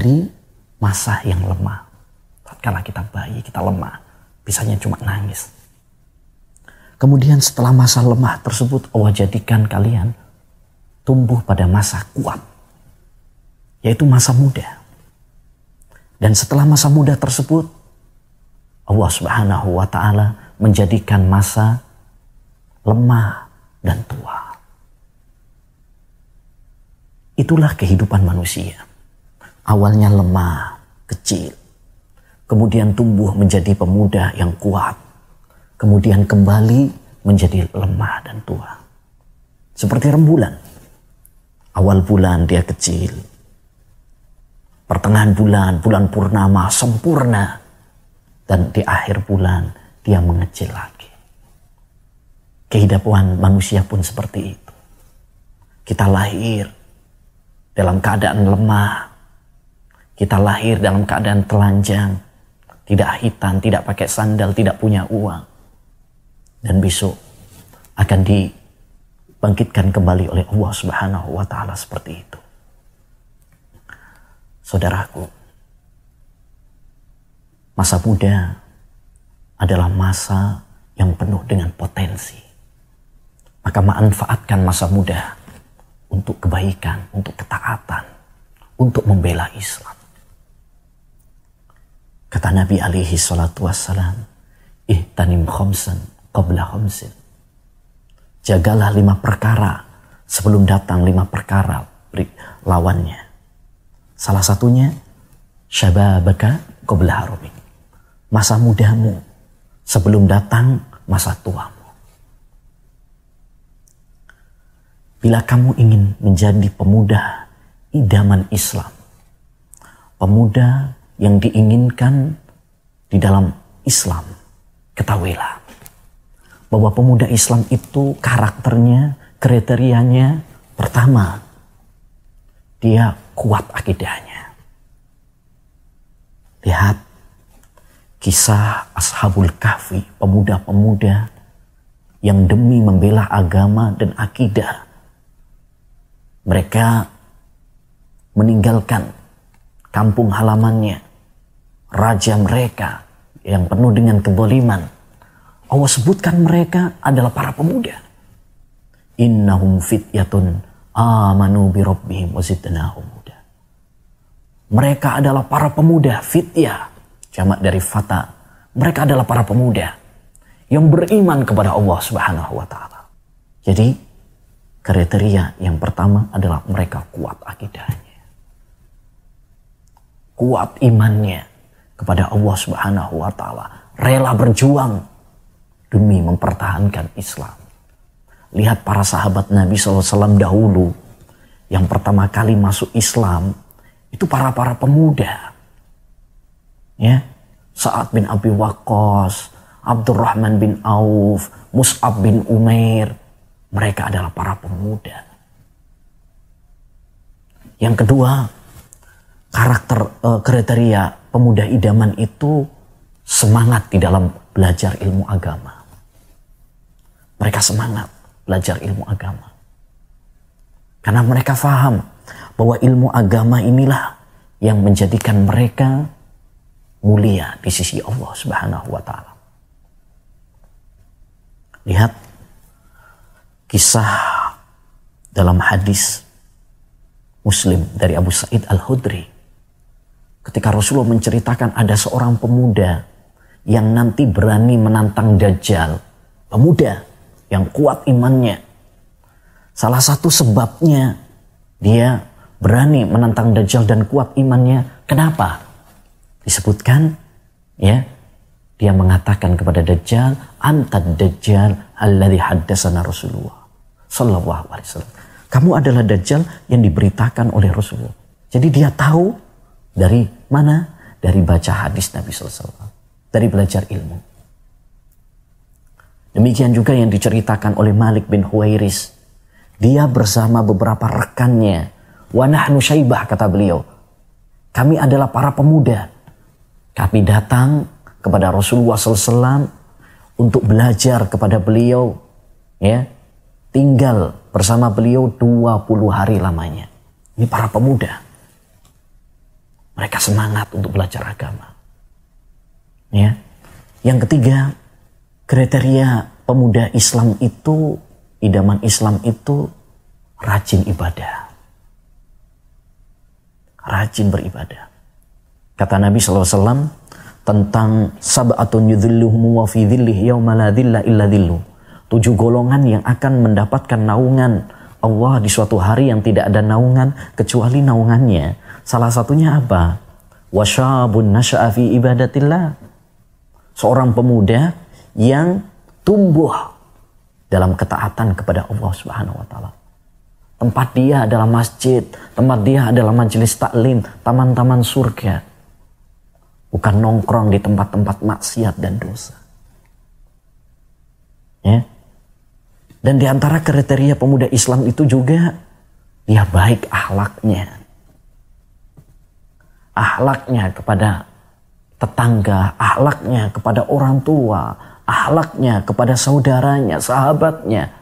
di masa yang lemah. karena kita bayi, kita lemah. Bisanya cuma nangis. Kemudian setelah masa lemah tersebut Allah jadikan kalian tumbuh pada masa kuat. Yaitu masa muda. Dan setelah masa muda tersebut Allah subhanahu wa ta'ala menjadikan masa lemah dan tua. Itulah kehidupan manusia Awalnya lemah, kecil. Kemudian tumbuh menjadi pemuda yang kuat. Kemudian kembali menjadi lemah dan tua. Seperti rembulan. Awal bulan dia kecil. Pertengahan bulan, bulan purnama sempurna. Dan di akhir bulan dia mengecil lagi. Kehidupan manusia pun seperti itu. Kita lahir dalam keadaan lemah, kita lahir dalam keadaan telanjang, tidak hitam, tidak pakai sandal, tidak punya uang. Dan besok akan dibangkitkan kembali oleh Allah Subhanahu wa taala seperti itu. Saudaraku, masa muda adalah masa yang penuh dengan potensi. Maka manfaatkan masa muda untuk kebaikan, untuk ketaatan, untuk membela Islam. Kata Nabi alaihi salatu wassalam, ihtanim khomsen qabla khomsin. Jagalah lima perkara sebelum datang lima perkara lawannya. Salah satunya, syababaka qabla harumik. Masa mudamu sebelum datang masa tuamu. Bila kamu ingin menjadi pemuda idaman Islam, pemuda yang diinginkan di dalam Islam. Ketahuilah bahwa pemuda Islam itu karakternya, kriterianya pertama dia kuat akidahnya. Lihat kisah Ashabul Kahfi, pemuda-pemuda yang demi membela agama dan akidah. Mereka meninggalkan kampung halamannya raja mereka yang penuh dengan keboliman. Allah sebutkan mereka adalah para pemuda. Innahum fityatun amanu bi rabbihim muda. Mereka adalah para pemuda Fitya, jamak dari fata. Mereka adalah para pemuda yang beriman kepada Allah Subhanahu wa taala. Jadi kriteria yang pertama adalah mereka kuat akidahnya. Kuat imannya kepada Allah Subhanahu wa taala, rela berjuang demi mempertahankan Islam. Lihat para sahabat Nabi SAW dahulu yang pertama kali masuk Islam itu para-para pemuda. Ya, Sa'ad bin Abi Waqqas, Abdurrahman bin Auf, Mus'ab bin Umair, mereka adalah para pemuda. Yang kedua, karakter uh, kriteria pemuda idaman itu semangat di dalam belajar ilmu agama. Mereka semangat belajar ilmu agama. Karena mereka faham bahwa ilmu agama inilah yang menjadikan mereka mulia di sisi Allah Subhanahu wa taala. Lihat kisah dalam hadis Muslim dari Abu Sa'id Al-Khudri ketika Rasulullah menceritakan ada seorang pemuda yang nanti berani menantang Dajjal. Pemuda yang kuat imannya. Salah satu sebabnya dia berani menantang Dajjal dan kuat imannya. Kenapa? Disebutkan ya dia mengatakan kepada Dajjal, "Antad Dajjal alladhi haddasana Rasulullah sallallahu alaihi wasallam." Kamu adalah Dajjal yang diberitakan oleh Rasulullah. Jadi dia tahu dari mana? Dari baca hadis Nabi SAW. Dari belajar ilmu. Demikian juga yang diceritakan oleh Malik bin Huwairis. Dia bersama beberapa rekannya. Wanahnu syaibah kata beliau. Kami adalah para pemuda. Kami datang kepada Rasulullah SAW untuk belajar kepada beliau. Ya, tinggal bersama beliau 20 hari lamanya. Ini para pemuda mereka semangat untuk belajar agama. Ya. Yang ketiga, kriteria pemuda Islam itu, idaman Islam itu rajin ibadah. Rajin beribadah. Kata Nabi SAW tentang sab'atun yudhilluhum wa fi dhillih yawma la dhilla illa dhillu. Tujuh golongan yang akan mendapatkan naungan Allah di suatu hari yang tidak ada naungan kecuali naungannya Salah satunya apa? Wasyabun nasya'a fi ibadatillah. Seorang pemuda yang tumbuh dalam ketaatan kepada Allah Subhanahu wa taala. Tempat dia adalah masjid, tempat dia adalah majelis taklim, taman-taman surga. Bukan nongkrong di tempat-tempat maksiat dan dosa. Ya. Dan di antara kriteria pemuda Islam itu juga dia baik ahlaknya ahlaknya kepada tetangga, ahlaknya kepada orang tua, ahlaknya kepada saudaranya, sahabatnya,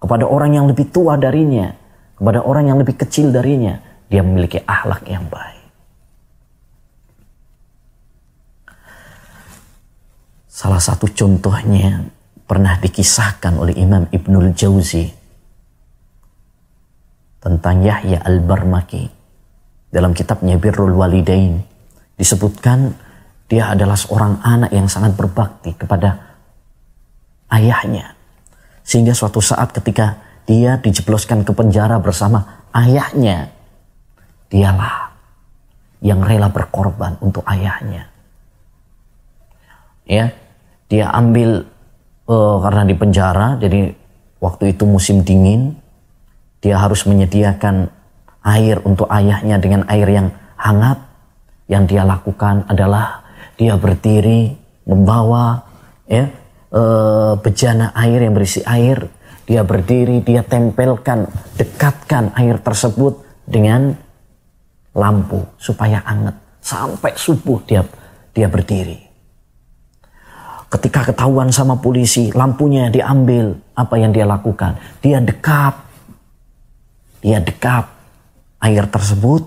kepada orang yang lebih tua darinya, kepada orang yang lebih kecil darinya, dia memiliki ahlak yang baik. Salah satu contohnya pernah dikisahkan oleh Imam Ibnul Jauzi tentang Yahya al-Barmaki dalam kitabnya Birrul Walidain disebutkan dia adalah seorang anak yang sangat berbakti kepada ayahnya. Sehingga suatu saat ketika dia dijebloskan ke penjara bersama ayahnya, dialah yang rela berkorban untuk ayahnya. Ya, dia ambil uh, karena di penjara, jadi waktu itu musim dingin, dia harus menyediakan air untuk ayahnya dengan air yang hangat. Yang dia lakukan adalah dia berdiri membawa ya e, bejana air yang berisi air. Dia berdiri, dia tempelkan, dekatkan air tersebut dengan lampu supaya hangat Sampai subuh dia dia berdiri ketika ketahuan sama polisi, lampunya diambil, apa yang dia lakukan? Dia dekap. Dia dekap air tersebut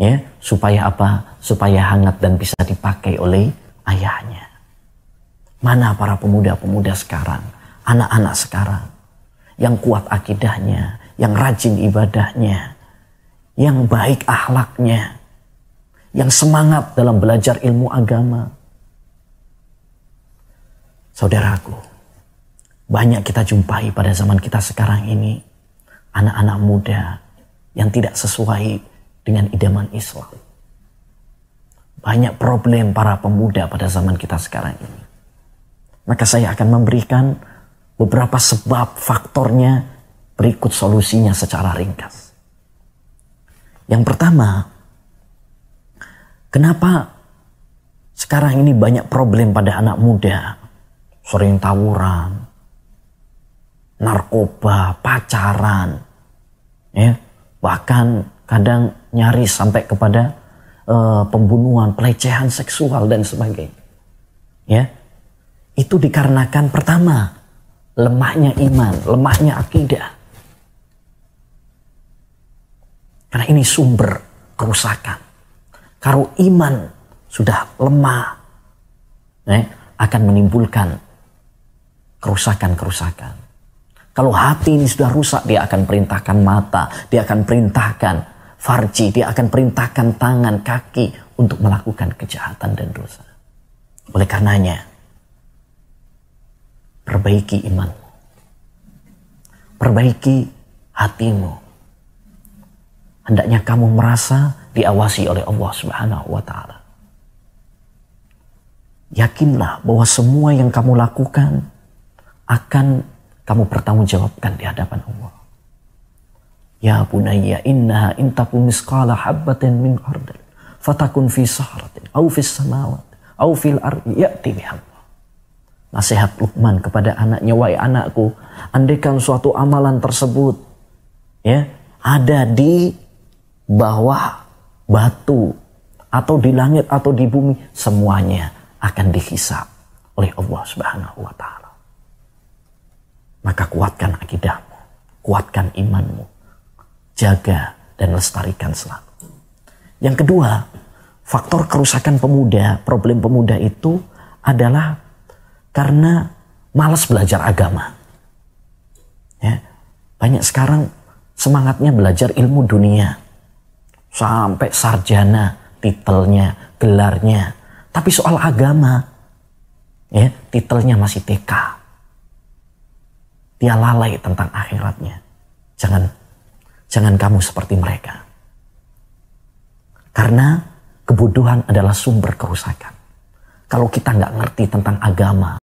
ya supaya apa? Supaya hangat dan bisa dipakai oleh ayahnya. Mana para pemuda-pemuda sekarang, anak-anak sekarang yang kuat akidahnya, yang rajin ibadahnya, yang baik akhlaknya, yang semangat dalam belajar ilmu agama. Saudaraku, banyak kita jumpai pada zaman kita sekarang ini anak-anak muda yang tidak sesuai dengan idaman Islam. Banyak problem para pemuda pada zaman kita sekarang ini. Maka saya akan memberikan beberapa sebab faktornya berikut solusinya secara ringkas. Yang pertama, kenapa sekarang ini banyak problem pada anak muda? Sering tawuran, narkoba, pacaran, ya, bahkan kadang nyaris sampai kepada uh, pembunuhan, pelecehan seksual dan sebagainya. Ya. Itu dikarenakan pertama lemahnya iman, lemahnya akidah. Karena ini sumber kerusakan. Kalau iman sudah lemah, ya, akan menimbulkan kerusakan-kerusakan. Kalau hati ini sudah rusak, dia akan perintahkan mata, dia akan perintahkan farji, dia akan perintahkan tangan, kaki untuk melakukan kejahatan dan dosa. Oleh karenanya, perbaiki imanmu. Perbaiki hatimu. Hendaknya kamu merasa diawasi oleh Allah Subhanahu wa taala. Yakinlah bahwa semua yang kamu lakukan akan kamu pertanggungjawabkan di hadapan Allah. Ya bunayya innaha intaku misqala habbatin min ardal fatakun fi sahratin au fi samawat au fil ardi ya'ti bihabba. Nasihat Luqman kepada anaknya, wahai anakku, andaikan suatu amalan tersebut ya ada di bawah batu atau di langit atau di bumi semuanya akan dihisap oleh Allah Subhanahu wa taala. Maka kuatkan akidahmu, kuatkan imanmu, jaga dan lestarikan selalu. Yang kedua, faktor kerusakan pemuda, problem pemuda itu adalah karena malas belajar agama. Ya, banyak sekarang semangatnya belajar ilmu dunia. Sampai sarjana, titelnya, gelarnya. Tapi soal agama, ya, titelnya masih TK dia lalai tentang akhiratnya. Jangan jangan kamu seperti mereka. Karena kebodohan adalah sumber kerusakan. Kalau kita nggak ngerti tentang agama,